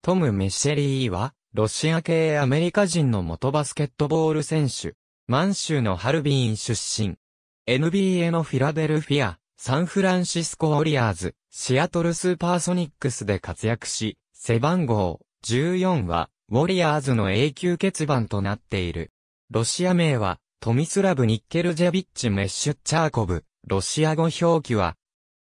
トム・メッシェリーは、ロシア系アメリカ人の元バスケットボール選手、満州のハルビーン出身。NBA のフィラデルフィア、サンフランシスコ・オリアーズ、シアトル・スーパーソニックスで活躍し、背番号14は、ウォリアーズの永久欠番となっている。ロシア名は、トミスラブ・ニッケルジェビッチ・メッシュチャーコブ。ロシア語表記は、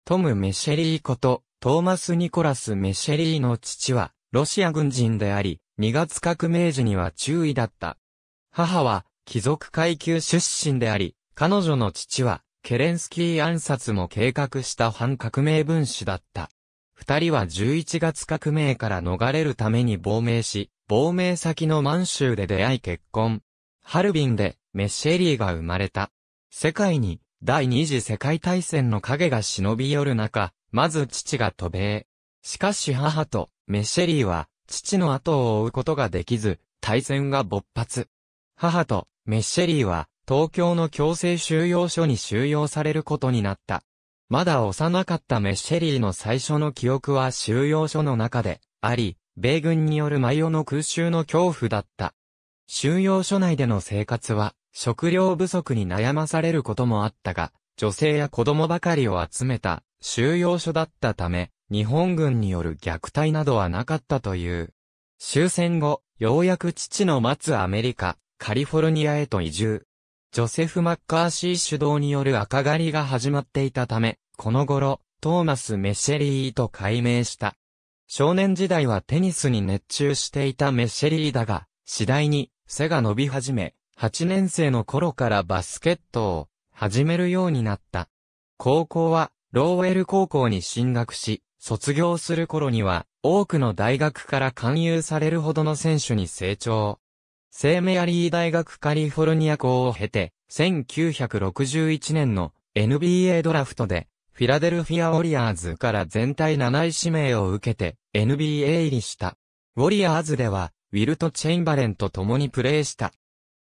トム・メシェリーこと、トーマス・ニコラス・メシェリーの父は、ロシア軍人であり、2月革命時には中尉だった。母は、貴族階級出身であり、彼女の父は、ケレンスキー暗殺も計画した反革命分子だった。二人は11月革命から逃れるために亡命し、亡命先の満州で出会い結婚。ハルビンでメッシェリーが生まれた。世界に第二次世界大戦の影が忍び寄る中、まず父が渡米。しかし母とメッシェリーは、父の後を追うことができず、大戦が勃発。母と、メッシェリーは、東京の強制収容所に収容されることになった。まだ幼かったメッシェリーの最初の記憶は収容所の中で、あり、米軍によるマヨの空襲の恐怖だった。収容所内での生活は、食料不足に悩まされることもあったが、女性や子供ばかりを集めた収容所だったため、日本軍による虐待などはなかったという。終戦後、ようやく父の待つアメリカ、カリフォルニアへと移住。ジョセフ・マッカーシー主導による赤狩りが始まっていたため、この頃、トーマス・メシェリーと改名した。少年時代はテニスに熱中していたメシェリーだが、次第に背が伸び始め、8年生の頃からバスケットを始めるようになった。高校はローウェル高校に進学し、卒業する頃には、多くの大学から勧誘されるほどの選手に成長。セーメアリー大学カリフォルニア校を経て、1961年の NBA ドラフトで、フィラデルフィア・ウォリアーズから全体7位指名を受けて、NBA 入りした。ウォリアーズでは、ウィルト・チェインバレンと共にプレーした。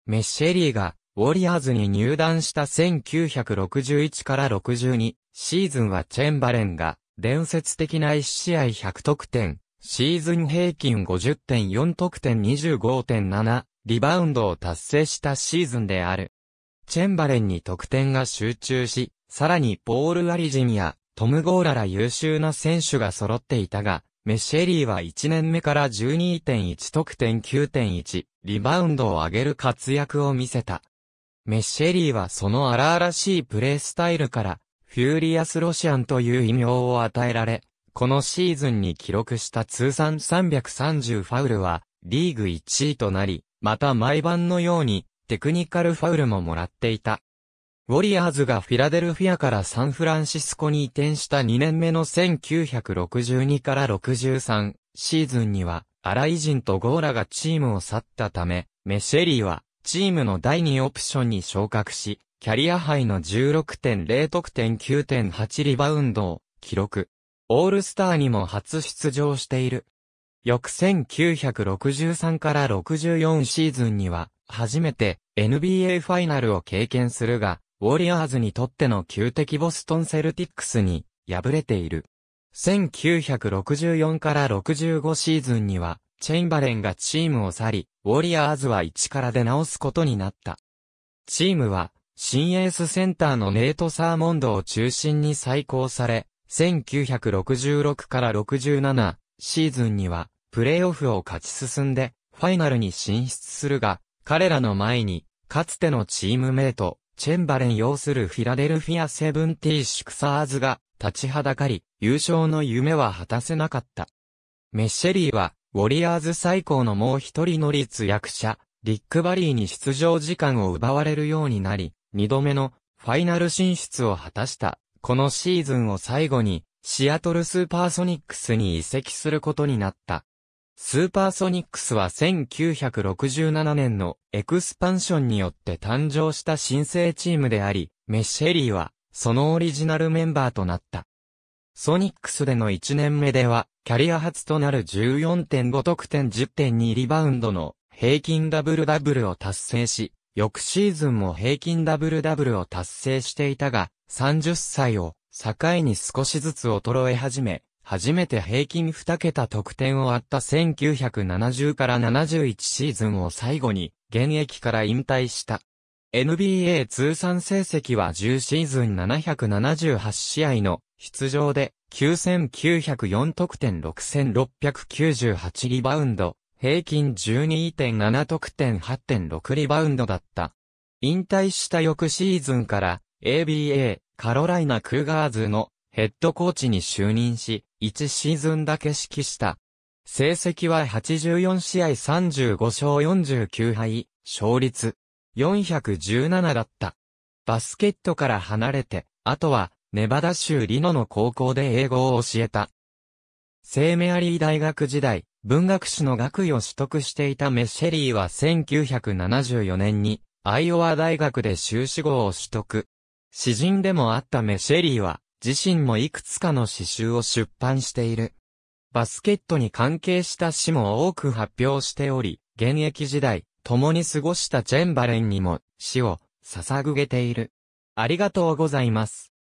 メッシェリーが、ウォリアーズに入団した1961から62シーズンはチェンバレンが伝説的な1試合100得点、シーズン平均50.4得点25.7、リバウンドを達成したシーズンである。チェンバレンに得点が集中し、さらにポール・アリジンやトム・ゴーラら優秀な選手が揃っていたが、メッシェリーは1年目から12.1得点9.1、リバウンドを上げる活躍を見せた。メッシェリーはその荒々しいプレースタイルから、フューリアスロシアンという異名を与えられ、このシーズンに記録した通算330ファウルは、リーグ1位となり、また毎晩のように、テクニカルファウルももらっていた。ウォリアーズがフィラデルフィアからサンフランシスコに移転した2年目の1962から63シーズンには、アライジンとゴーラがチームを去ったため、メシェリーはチームの第2オプションに昇格し、キャリア杯の16.0得点9.8リバウンドを記録。オールスターにも初出場している。翌1963から64シーズンには、初めて NBA ファイナルを経験するが、ウォリアーズにとっての旧敵ボストンセルティックスに敗れている。1964から65シーズンには、チェインバレンがチームを去り、ウォリアーズは一から出直すことになった。チームは、新エースセンターのネート・サーモンドを中心に再興され、1966から67シーズンにはプレイオフを勝ち進んでファイナルに進出するが、彼らの前にかつてのチームメイト、チェンバレン擁するフィラデルフィアセブンティーシクサーズが立ちはだかり、優勝の夢は果たせなかった。メッシェリーは、ウォリアーズ最高のもう一人の立役者、リック・バリーに出場時間を奪われるようになり、二度目のファイナル進出を果たした。このシーズンを最後に、シアトルスーパーソニックスに移籍することになった。スーパーソニックスは1967年のエクスパンションによって誕生した新生チームであり、メッシェリーはそのオリジナルメンバーとなった。ソニックスでの1年目では、キャリア初となる14.5得点10.2リバウンドの平均ダブルダブルを達成し、翌シーズンも平均ダブルダブルを達成していたが、30歳を境に少しずつ衰え始め、初めて平均2桁得点をあった1970から71シーズンを最後に現役から引退した。NBA 通算成績は10シーズン778試合の出場で9904得点6698リバウンド平均12.7得点8.6リバウンドだった。引退した翌シーズンから ABA カロライナ・クーガーズのヘッドコーチに就任し、1シーズンだけ指揮した。成績は84試合35勝49敗、勝率417だった。バスケットから離れて、あとはネバダ州リノの高校で英語を教えた。ーメアリー大学時代、文学史の学位を取得していたメッシェリーは1974年に、アイオワ大学で修士号を取得。詩人でもあったメッシェリーは、自身もいくつかの詩集を出版している。バスケットに関係した詩も多く発表しており、現役時代、共に過ごしたチェンバレンにも、詩を、捧げている。ありがとうございます。